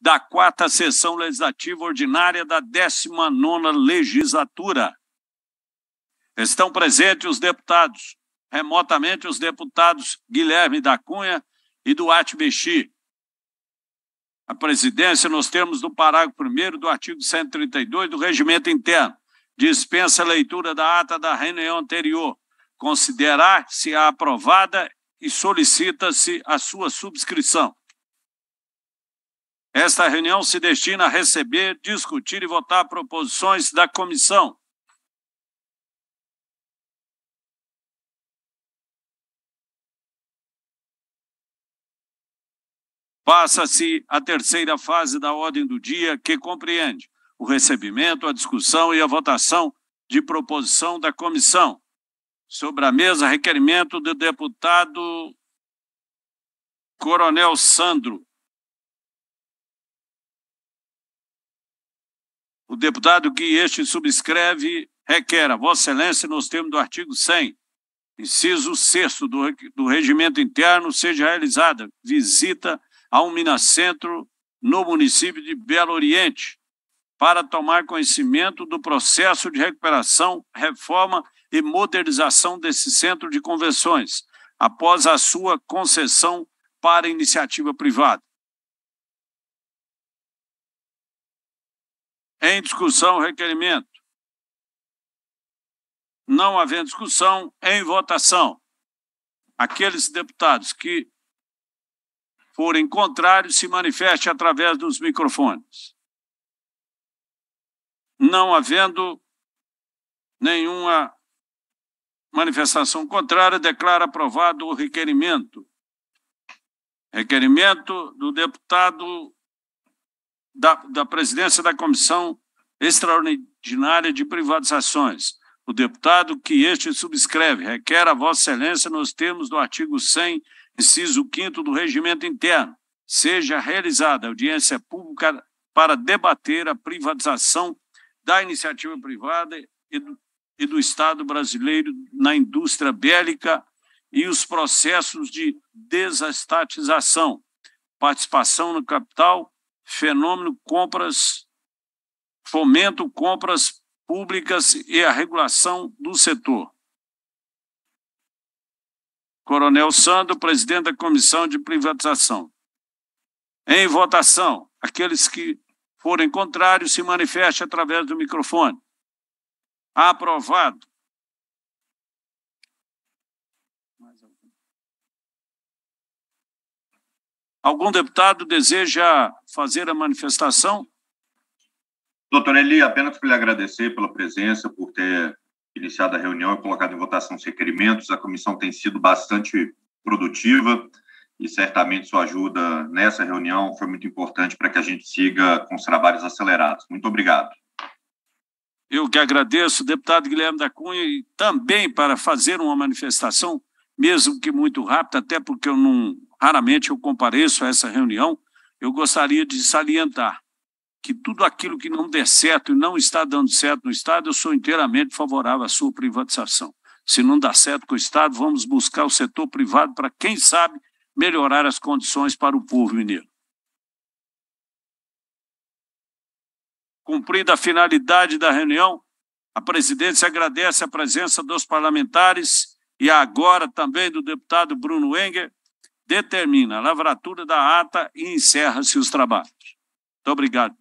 da quarta sessão legislativa ordinária da 19ª legislatura. Estão presentes os deputados, remotamente os deputados Guilherme da Cunha e Duarte Bexi A presidência, nos termos do parágrafo 1 do artigo 132 do regimento interno, dispensa a leitura da ata da reunião anterior, considerar-se aprovada e solicita-se a sua subscrição. Esta reunião se destina a receber, discutir e votar proposições da comissão. Passa-se a terceira fase da ordem do dia, que compreende o recebimento, a discussão e a votação de proposição da comissão. Sobre a mesa, requerimento do deputado Coronel Sandro, O deputado que este subscreve requer a Vossa Excelência, nos termos do artigo 100, inciso 6 do, do Regimento Interno, seja realizada visita a um minacentro no município de Belo Oriente para tomar conhecimento do processo de recuperação, reforma e modernização desse centro de convenções, após a sua concessão para iniciativa privada. Em discussão, requerimento. Não havendo discussão, em votação. Aqueles deputados que forem contrários, se manifeste através dos microfones. Não havendo nenhuma manifestação contrária, declara aprovado o requerimento. Requerimento do deputado da, da presidência da Comissão Extraordinária de Privatizações. O deputado que este subscreve requer a Vossa Excelência, nos termos do artigo 100, inciso 5 do Regimento Interno, seja realizada audiência pública para debater a privatização da iniciativa privada e do, e do Estado brasileiro na indústria bélica e os processos de desestatização, participação no capital fenômeno compras, fomento compras públicas e a regulação do setor. Coronel Sandro, presidente da Comissão de Privatização. Em votação, aqueles que forem contrários se manifestem através do microfone. Aprovado. Algum deputado deseja fazer a manifestação? Doutor Eli, apenas para lhe agradecer pela presença, por ter iniciado a reunião e colocado em votação os requerimentos. A comissão tem sido bastante produtiva e certamente sua ajuda nessa reunião foi muito importante para que a gente siga com os trabalhos acelerados. Muito obrigado. Eu que agradeço, deputado Guilherme da Cunha, e também para fazer uma manifestação, mesmo que muito rápida, até porque eu não raramente eu compareço a essa reunião, eu gostaria de salientar que tudo aquilo que não der certo e não está dando certo no Estado, eu sou inteiramente favorável à sua privatização. Se não dá certo com o Estado, vamos buscar o setor privado para, quem sabe, melhorar as condições para o povo mineiro. Cumprida a finalidade da reunião, a presidência agradece a presença dos parlamentares e agora também do deputado Bruno Enger, determina a lavratura da ata e encerra-se os trabalhos. Muito obrigado.